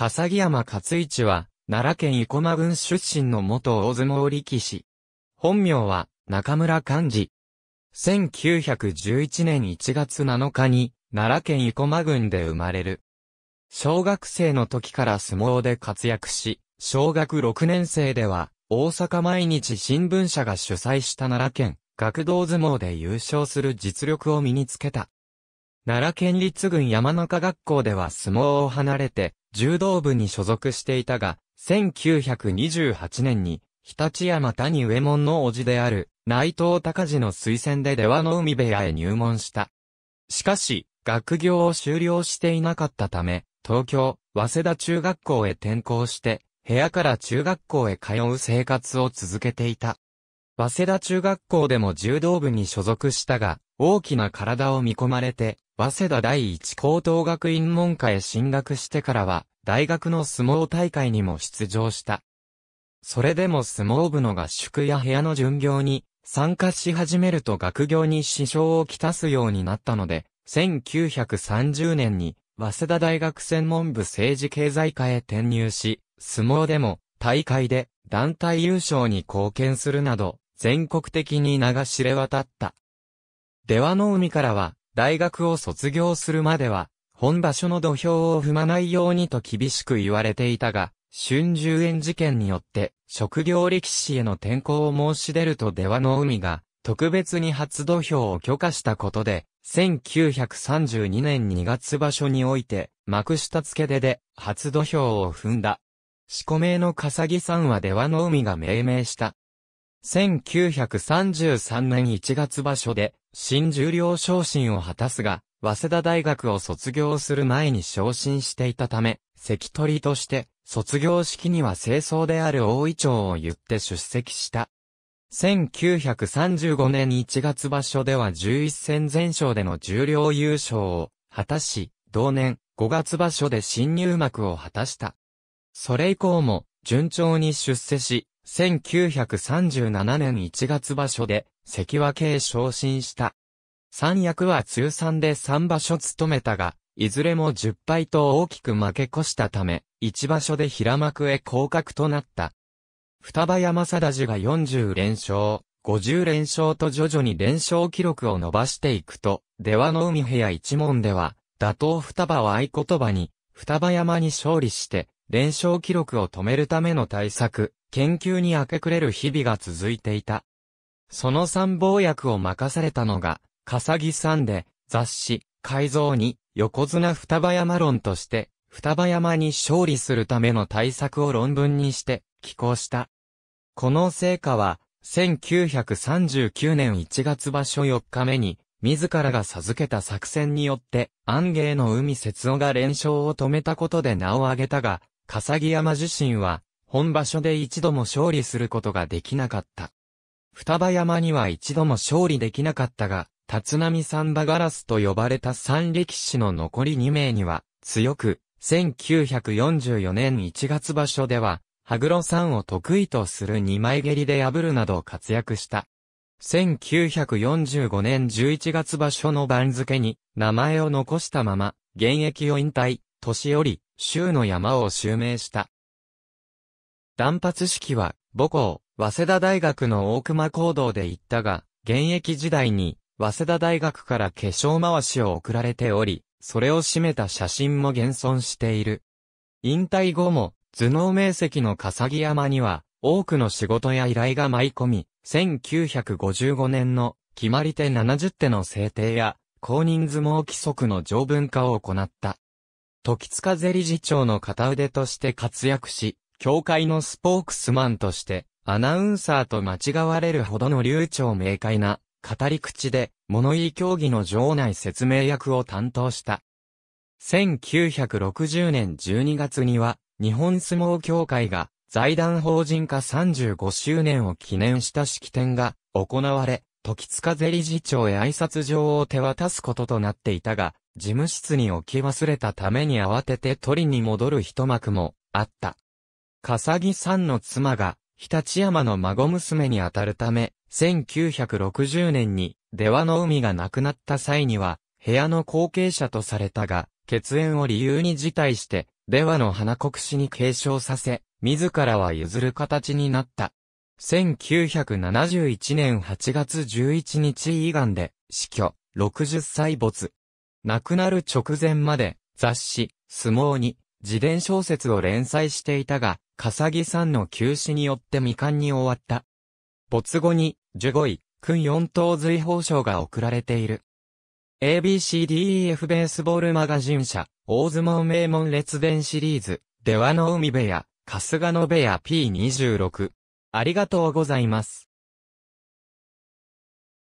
笠木山勝一は、奈良県生駒郡出身の元大相撲力士。本名は、中村寛治。1911年1月7日に、奈良県生駒郡で生まれる。小学生の時から相撲で活躍し、小学6年生では、大阪毎日新聞社が主催した奈良県、学童相撲で優勝する実力を身につけた。奈良県立郡山中学校では相撲を離れて、柔道部に所属していたが、1928年に、日立山谷上門の叔父である、内藤隆二の推薦で出羽の海部屋へ入門した。しかし、学業を修了していなかったため、東京、早稲田中学校へ転校して、部屋から中学校へ通う生活を続けていた。早稲田中学校でも柔道部に所属したが、大きな体を見込まれて、早稲田第一高等学院門下へ進学してからは、大学の相撲大会にも出場した。それでも相撲部の合宿や部屋の巡業に参加し始めると学業に支障をきたすようになったので、1930年に早稲田大学専門部政治経済科へ転入し、相撲でも大会で団体優勝に貢献するなど、全国的に名が知れ渡った。出羽の海からは、大学を卒業するまでは、本場所の土俵を踏まないようにと厳しく言われていたが、春秋円事件によって、職業力士への転校を申し出ると出羽の海が、特別に初土俵を許可したことで、1932年2月場所において、幕下付け出で、初土俵を踏んだ。四個名の笠木さんは出羽の海が命名した。1933年1月場所で、新十両昇進を果たすが、早稲田大学を卒業する前に昇進していたため、関取として、卒業式には清掃である大井町を言って出席した。1935年1月場所では11戦全勝での十両優勝を果たし、同年5月場所で新入幕を果たした。それ以降も順調に出世し、1937年1月場所で関脇へ昇進した。三役は通算で三場所務めたが、いずれも十敗と大きく負け越したため、一場所で平幕へ降格となった。双葉山貞治が40連勝、50連勝と徐々に連勝記録を伸ばしていくと、出羽の海部屋一門では、打倒双葉を合言葉に、双葉山に勝利して、連勝記録を止めるための対策、研究に明け暮れる日々が続いていた。その参謀役を任されたのが、笠木さんで、雑誌、改造に、横綱双葉山論として、双葉山に勝利するための対策を論文にして、寄稿した。この成果は、1939年1月場所4日目に、自らが授けた作戦によって、安芸の海節尾が連勝を止めたことで名を挙げたが、笠木山自身は、本場所で一度も勝利することができなかった。双葉山には一度も勝利できなかったが、立浪三馬ガラスと呼ばれた三力士の残り2名には、強く、1944年1月場所では、羽黒さんを得意とする二枚蹴りで破るなど活躍した。1945年11月場所の番付に名前を残したまま、現役を引退、年寄り、州の山を襲名した。断髪式は母校、早稲田大学の大熊講堂で行ったが、現役時代に、早稲田大学から化粧回しを送られており、それを占めた写真も現存している。引退後も、頭脳名跡の笠木山には、多くの仕事や依頼が舞い込み、1955年の決まり手70手の制定や、公認相撲規則の条文化を行った。時塚税理事長の片腕として活躍し、協会のスポークスマンとして、アナウンサーと間違われるほどの流暢明快な、語り口で、物言い協議の場内説明役を担当した。1960年12月には、日本相撲協会が、財団法人化35周年を記念した式典が行われ、時塚ゼ理事長へ挨拶状を手渡すこととなっていたが、事務室に置き忘れたために慌てて取りに戻る一幕もあった。笠木さんの妻が、日立山の孫娘にあたるため、1960年に、出羽の海が亡くなった際には、部屋の後継者とされたが、血縁を理由に辞退して、出羽の花国士に継承させ、自らは譲る形になった。1971年8月11日以願で、死去、60歳没。亡くなる直前まで、雑誌、相撲に、自伝小説を連載していたが、笠木さんの休止によって未完に終わった。没後に、15位、君4等随報賞が贈られている。ABCDEF ベースボールマガジン社、大相撲名門列伝シリーズ、出羽の海部屋、春日野部屋 P26。ありがとうございます。